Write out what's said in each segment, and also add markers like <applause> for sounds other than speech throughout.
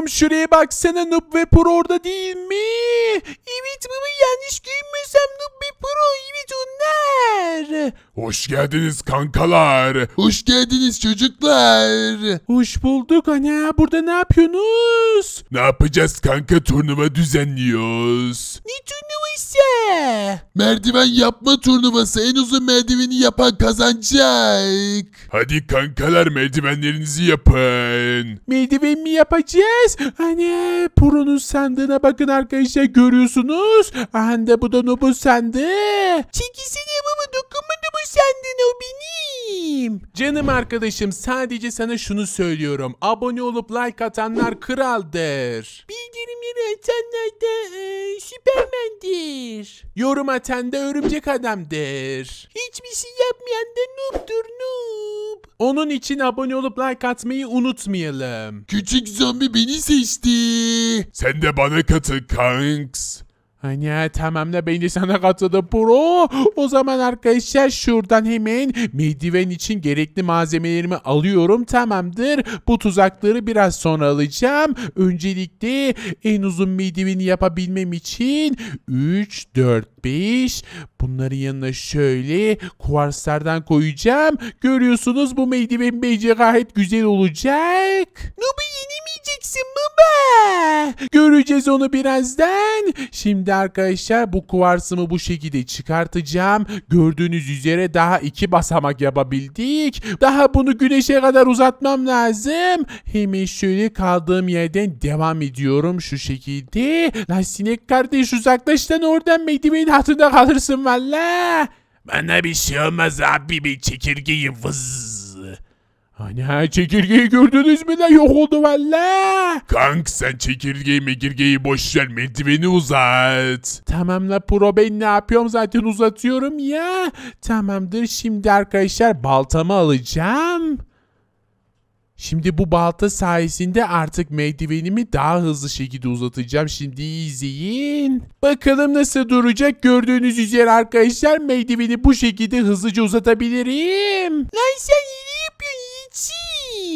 Oğlum şuraya baksana Noob ve Pro orada değil mi? Evet baba yanlış duymuyorsam Noob ve Pro evet onlar. Beyler. Hoş geldiniz kankalar. Hoş geldiniz çocuklar. Hoş bulduk ana. Burada ne yapıyorsunuz? Ne yapacağız kanka turnuva düzenliyoruz. Ne turnuvası? Merdiven yapma turnuvası. En uzun merdiveni yapan kazanacak. Hadi kankalar merdivenlerinizi yapın. Merdiven mi yapacağız? Hani Puro'nun sandığına bakın arkadaşlar görüyorsunuz. Anda bu da Nob'un sandığı. Çekilsene baba dokunmadım mı sandın o benim. Canım arkadaşım sadece sana şunu söylüyorum. Abone olup like atanlar kraldır. Bildirimleri atanlar da e, süpermendir. Yorum atan da örümcek adamdır. Hiçbir şey yapmayan da noob'dur noob. Onun için abone olup like atmayı unutmayalım. Küçük zombi beni seçti. Sen de bana katıl kanks. Hani tamam da ben de sana katladım bro. O zaman arkadaşlar şuradan hemen merdiven için gerekli malzemelerimi alıyorum tamamdır. Bu tuzakları biraz sonra alacağım. Öncelikle en uzun merdiveni yapabilmem için 3, 4, 5 bunların yanına şöyle kuvarslardan koyacağım. Görüyorsunuz bu merdiven bence gayet güzel olacak. Nubi yeni mi yiyeceksin baba. Göreceğiz onu birazdan. Şimdi arkadaşlar bu kuvarsımı bu şekilde çıkartacağım. Gördüğünüz üzere daha iki basamak yapabildik. Daha bunu güneşe kadar uzatmam lazım. Hemen şöyle kaldığım yerden devam ediyorum şu şekilde. Lan sinek kardeş uzaklaş oradan merdivenin hatında kalırsın valla. Bana bir şey olmaz abi bir çekirgeyim vız. Hani ha çekirgeyi gördünüz mü de yok oldu valla. Kank sen çekirgeyi mekirgeyi boş ver merdiveni uzat. Tamam la pro ben ne yapıyorum zaten uzatıyorum ya. Tamamdır şimdi arkadaşlar baltamı alacağım. Şimdi bu balta sayesinde artık merdivenimi daha hızlı şekilde uzatacağım. Şimdi izleyin. Bakalım nasıl duracak. Gördüğünüz üzere arkadaşlar merdiveni bu şekilde hızlıca uzatabilirim. Lan sen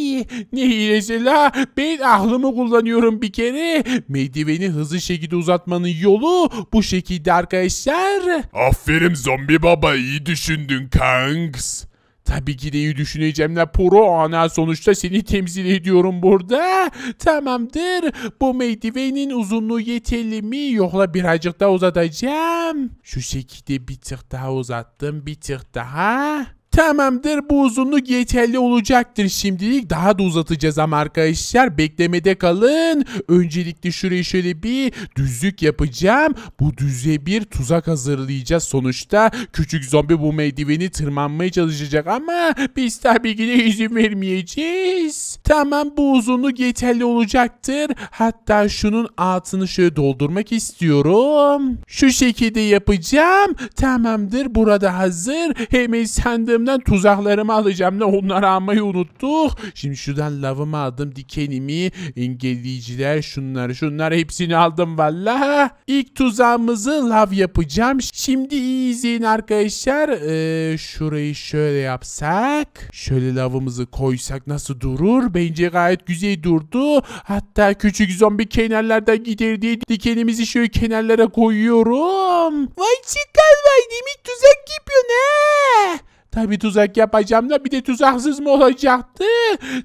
Ay ne hilesi la ben aklımı kullanıyorum bir kere. Merdiveni hızlı şekilde uzatmanın yolu bu şekilde arkadaşlar. Aferin zombi baba iyi düşündün kanks. Tabii ki de iyi düşüneceğim la Puro ana sonuçta seni temsil ediyorum burada. Tamamdır. Bu meydivenin uzunluğu yeterli mi? Yoksa birazcık daha uzatacağım. Şu şekilde bir tık daha uzattım. Bir tık daha. Tamamdır bu uzunluk yeterli olacaktır şimdilik. Daha da uzatacağız ama arkadaşlar beklemede kalın. Öncelikle şuraya şöyle bir düzlük yapacağım. Bu düzeye bir tuzak hazırlayacağız. Sonuçta küçük zombi bu merdiveni tırmanmaya çalışacak ama biz tabii ki de izin vermeyeceğiz. Tamam bu uzunluk yeterli olacaktır. Hatta şunun altını şöyle doldurmak istiyorum. Şu şekilde yapacağım. Tamamdır burada hazır. Hemen sandım Yanımdan tuzaklarımı alacağım. Ne onları almayı unuttuk. Şimdi şuradan lavımı aldım. Dikenimi, engelleyiciler, şunları, şunları hepsini aldım valla. İlk tuzağımızı lav yapacağım. Şimdi iyi izleyin arkadaşlar. Ee, şurayı şöyle yapsak. Şöyle lavımızı koysak nasıl durur? Bence gayet güzel durdu. Hatta küçük zombi kenarlardan giderdi. dikenimizi şöyle kenarlara koyuyorum. Vay çıkar vay demek tuzak yapıyorsun ha. Tabii tuzak yapacağım da bir de tuzaksız mı olacaktı?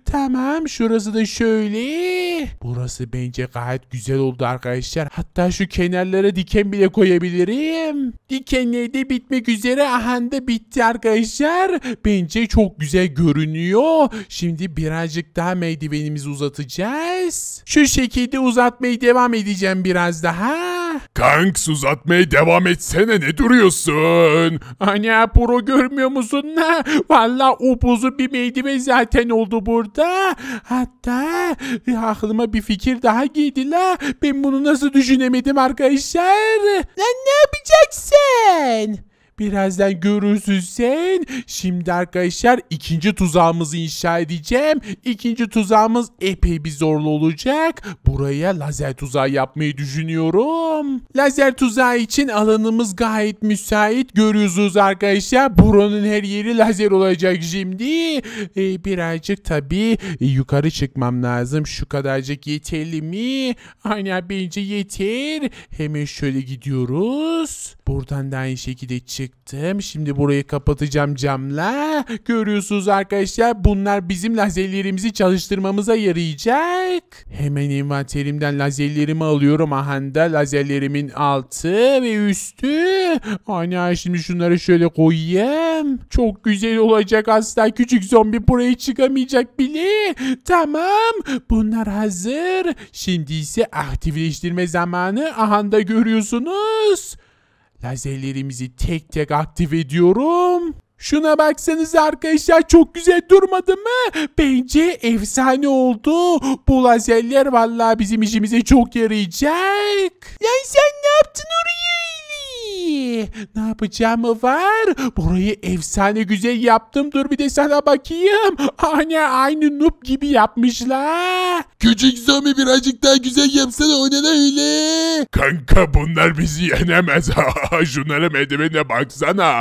Tamam şurası da şöyle. Burası bence gayet güzel oldu arkadaşlar. Hatta şu kenarlara diken bile koyabilirim. Dikenleri de bitmek üzere. Aha da bitti arkadaşlar. Bence çok güzel görünüyor. Şimdi birazcık daha merdivenimizi uzatacağız. Şu şekilde uzatmayı devam edeceğim biraz daha. Kanks uzatmaya devam etsene ne duruyorsun? Ana Bro görmüyor musun? ne? Valla upuzu bir meydime zaten oldu burada. Hatta e, aklıma bir fikir daha geldi la. Ben bunu nasıl düşünemedim arkadaşlar? Lan ne yapacaksın? Birazdan görürsün sen. Şimdi arkadaşlar ikinci tuzağımızı inşa edeceğim. İkinci tuzağımız epey bir zorlu olacak. Buraya lazer tuzağı yapmayı düşünüyorum. Lazer tuzağı için alanımız gayet müsait. Görüyorsunuz arkadaşlar. Buranın her yeri lazer olacak şimdi. Ee, birazcık tabii yukarı çıkmam lazım. Şu kadarcık yeterli mi? Aynen bence yeter. Hemen şöyle gidiyoruz. Buradan da aynı şekilde çık çıktım. Şimdi burayı kapatacağım camla. Görüyorsunuz arkadaşlar bunlar bizim lazerlerimizi çalıştırmamıza yarayacak. Hemen envanterimden lazerlerimi alıyorum. Ahanda lazerlerimin altı ve üstü. Ana şimdi şunları şöyle koyayım. Çok güzel olacak asla. Küçük zombi buraya çıkamayacak bile. Tamam. Bunlar hazır. Şimdi ise aktifleştirme zamanı. Ahanda görüyorsunuz. Lazerlerimizi tek tek aktif ediyorum. Şuna baksanız arkadaşlar çok güzel durmadı mı? Bence efsane oldu. Bu lazerler vallahi bizim işimize çok yarayacak. Lan sen ne yaptın oraya? ki? Ne yapacağım var? Burayı efsane güzel yaptım. Dur bir de sana bakayım. Ana aynı noob gibi yapmışlar. Küçük zombi birazcık daha güzel yapsana o ne öyle? Kanka bunlar bizi yenemez. <laughs> Şunlara merdivene baksana.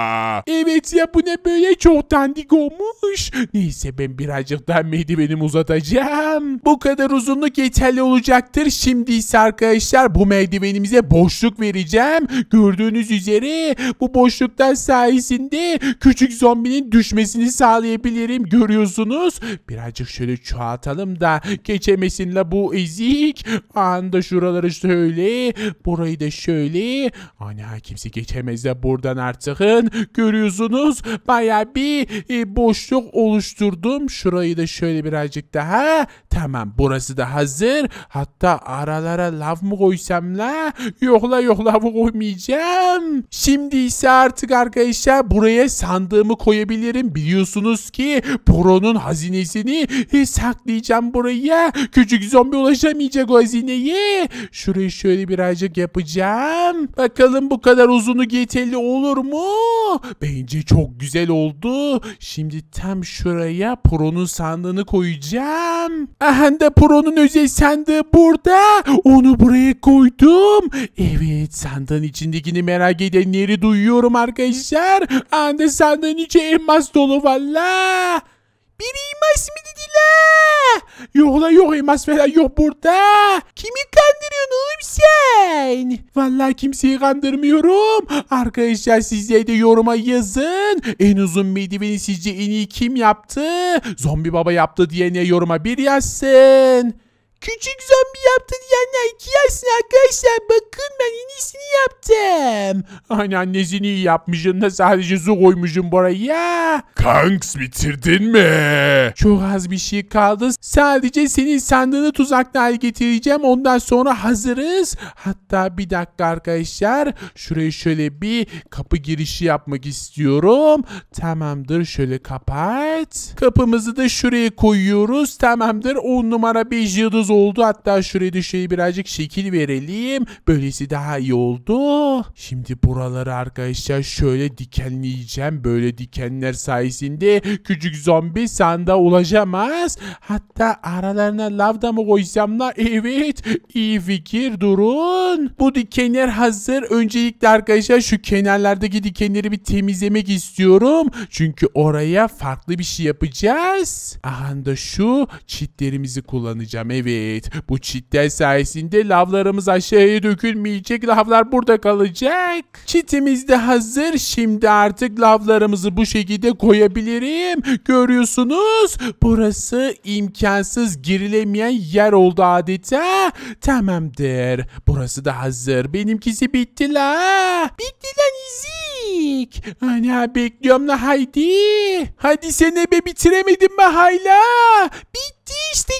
Evet ya bu ne böyle çok dandik olmuş. Neyse ben birazcık daha merdivenimi uzatacağım. Bu kadar uzunluk yeterli olacaktır. Şimdi ise arkadaşlar bu merdivenimize boşluk vereceğim. Gördüğünüz üzere bu boşluklar sayesinde küçük zombinin düşmesini sağlayabilirim. Görüyorsunuz. Birazcık şöyle çoğaltalım da geçemesinle bu ezik. Anda şuraları şöyle. Burayı da şöyle. Ana kimse geçemez de buradan artık. Görüyorsunuz. Baya bir e, boşluk oluşturdum. Şurayı da şöyle birazcık daha. Tamam burası da hazır. Hatta aralara lav mı koysam la? Yok la yok lavı koymayacağım. Hmm, şimdi ise artık arkadaşlar buraya sandığımı koyabilirim. Biliyorsunuz ki Boro'nun hazinesini e, saklayacağım buraya. Küçük zombi ulaşamayacak o hazineye. Şurayı şöyle birazcık yapacağım. Bakalım bu kadar uzunu yeterli olur mu? Bence çok güzel oldu. Şimdi tam şuraya Pro'nun sandığını koyacağım. Aha da Pro'nun özel sandığı burada. Onu buraya koydum. Evet sandığın içindekini merak gidenleri duyuyorum arkadaşlar. Anda senden içe elmas dolu valla. Bir elmas mı dediler? Yok la yok elmas falan yok burada. Kimi kandırıyorsun oğlum sen? Valla kimseyi kandırmıyorum. Arkadaşlar sizler de yoruma yazın. En uzun merdiveni sizce en iyi kim yaptı? Zombi baba yaptı diye ne yoruma bir yazsın. Küçük zombi yaptı diyenler iki yaşlı arkadaşlar. Bakın ben en iyisini yaptım. Aynen hani annesini iyi yapmışsın da sadece su koymuşsun buraya. Kanks bitirdin mi? Çok az bir şey kaldı. Sadece senin sandığını tuzaklar getireceğim. Ondan sonra hazırız. Hatta bir dakika arkadaşlar. Şuraya şöyle bir kapı girişi yapmak istiyorum. Tamamdır şöyle kapat. Kapımızı da şuraya koyuyoruz. Tamamdır 10 numara bir yıldız az oldu. Hatta şuraya da şöyle birazcık şekil verelim. Böylesi daha iyi oldu. Şimdi buraları arkadaşlar şöyle dikenleyeceğim. Böyle dikenler sayesinde küçük zombi sanda ulaşamaz. Hatta aralarına lavda mı koysam da evet iyi fikir durun. Bu dikenler hazır. Öncelikle arkadaşlar şu kenarlardaki dikenleri bir temizlemek istiyorum. Çünkü oraya farklı bir şey yapacağız. Aha da şu çitlerimizi kullanacağım evet. Evet, bu çitler sayesinde lavlarımız aşağıya dökülmeyecek, lavlar burada kalacak. Çitimiz de hazır, şimdi artık lavlarımızı bu şekilde koyabilirim. Görüyorsunuz, burası imkansız girilemeyen yer oldu adeta. Tamamdır, burası da hazır. Benimkisi bitti la. Bitti lan izik. Ana bekliyorum la haydi. Hadi sen ebe bitiremedin mi hala? Bitti işte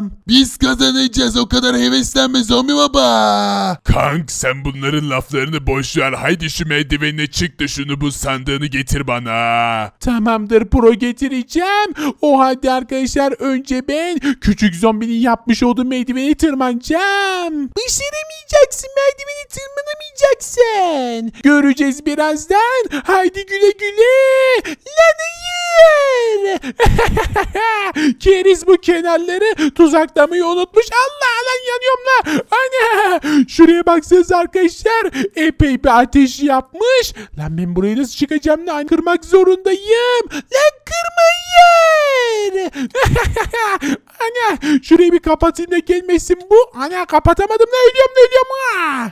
Tamam. Biz kazanacağız o kadar heveslenme zombi baba. Kank sen bunların laflarını boş ver. Haydi şu merdivenine çık da şunu bu sandığını getir bana. Tamamdır pro getireceğim. O halde arkadaşlar önce ben küçük zombinin yapmış olduğu merdiveni tırmanacağım. Başaramayacaksın merdiveni tırmanamayacaksın. Göreceğiz birazdan. Haydi güle güle. <laughs> Keriz bu kenarları tuzaklamıyı unutmuş. Allah lan yanıyorum la. Ana şuraya baksanız arkadaşlar. Epey bir ateş yapmış. Lan ben burayı nasıl çıkacağım lan? Kırmak zorundayım. Lan kırmayın. <laughs> Ana şurayı bir kapatayım da gelmesin bu. Ana kapatamadım da ölüyorum da ölüyorum. Ha.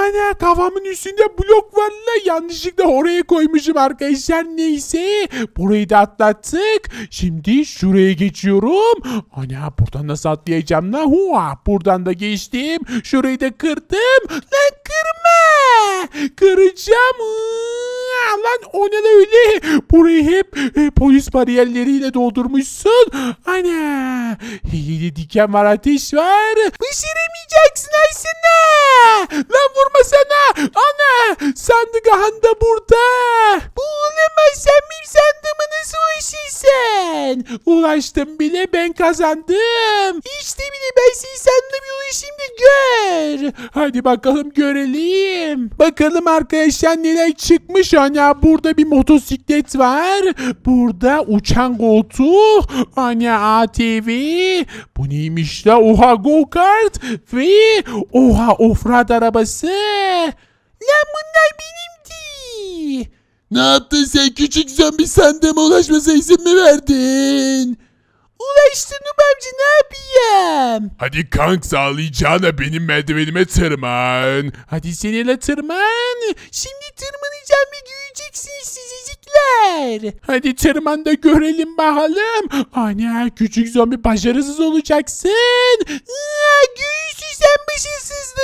Ana kafamın üstünde blok var la yanlışlıkla oraya koymuşum arkadaşlar neyse. Burayı da atlattık. Şimdi şuraya geçiyorum. Ana buradan nasıl atlayacağım la? Hua, buradan da geçtim. Şurayı da kırdım. Lan kırma. Kıracağım. Lan o ne öyle? Burayı hep e, polis bariyerleriyle doldurmuşsun. Ana. Hile diken var ateş var. Pişiremeyeceksin aslında. Ana! Lan vurmasana! Ana! Sandık ahan burada. Bu olamaz sen bir sandığıma nasıl ulaşırsın? Ulaştım bile ben kazandım. İşte bile ben senin sandığım yolu şimdi gör. Hadi bakalım görelim. Bakalım arkadaşlar neler çıkmış ana. Burada bir motosiklet var. Burada uçan koltuğu. Ana ATV. Bu neymiş la? Oha go kart. Ve oha off Murat arabası. Lan bunlar benimdi. Ne yaptın sen küçük zombi sandığıma ulaşmasına izin mi verdin? Ulaştın amca ne yapayım? Hadi kank sağlayacağına benim merdivenime tırman. Hadi seninle tırman. Şimdi tırmanacağım ve göreceksin sizizikler. Hadi tırman da görelim bakalım. Ana küçük zombi başarısız olacaksın. Aa, göğsü sen pislenmişiz siz de.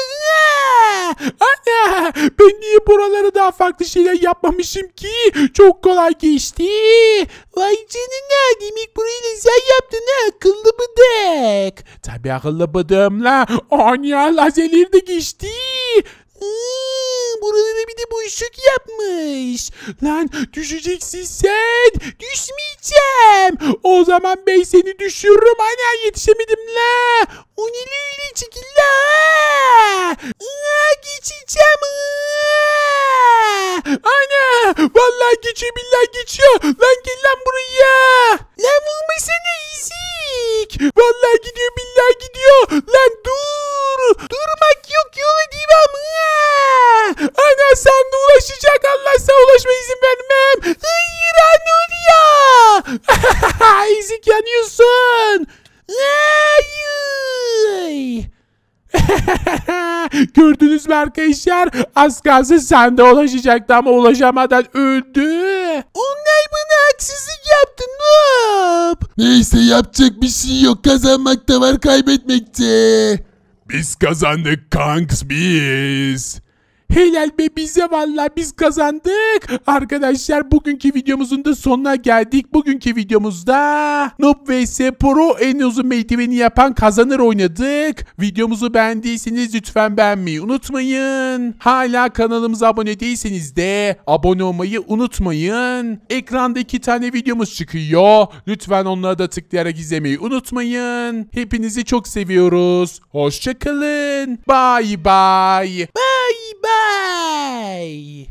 Anne ben niye buralara daha farklı şeyler yapmamışım ki? Çok kolay geçti. Vay canına demek burayı da sen yaptın ha akıllı bıdık. Tabi akıllı bıdığımla Anya lazeleri de geçti. Iı buralara bir de boşluk yapmış. Lan düşeceksin sen. Düşmeyeceğim. O zaman ben seni düşürürüm. Ana yetişemedim la. O ne öyle çekil la. Aa, geçeceğim. Ana. Vallahi geçiyor billahi geçiyor. Lan gel lan buraya. Lan vurmasana izik. Vallahi gidiyor billahi gidiyor. Lan <laughs> Gördünüz mü arkadaşlar? Az kalsın sende ulaşacaktı ama ulaşamadan öldü. Onay bana haksızlık yaptı Noob. Neyse yapacak bir şey yok. Kazanmak da var kaybetmekte. Biz kazandık kanks biz. Helal be bize valla biz kazandık. Arkadaşlar bugünkü videomuzun da sonuna geldik. Bugünkü videomuzda Noob vs Pro en uzun meydivenini yapan kazanır oynadık. Videomuzu beğendiyseniz lütfen beğenmeyi unutmayın. Hala kanalımıza abone değilseniz de abone olmayı unutmayın. Ekranda iki tane videomuz çıkıyor. Lütfen onlara da tıklayarak izlemeyi unutmayın. Hepinizi çok seviyoruz. Hoşçakalın. Bye bye. Bye bye. Hey.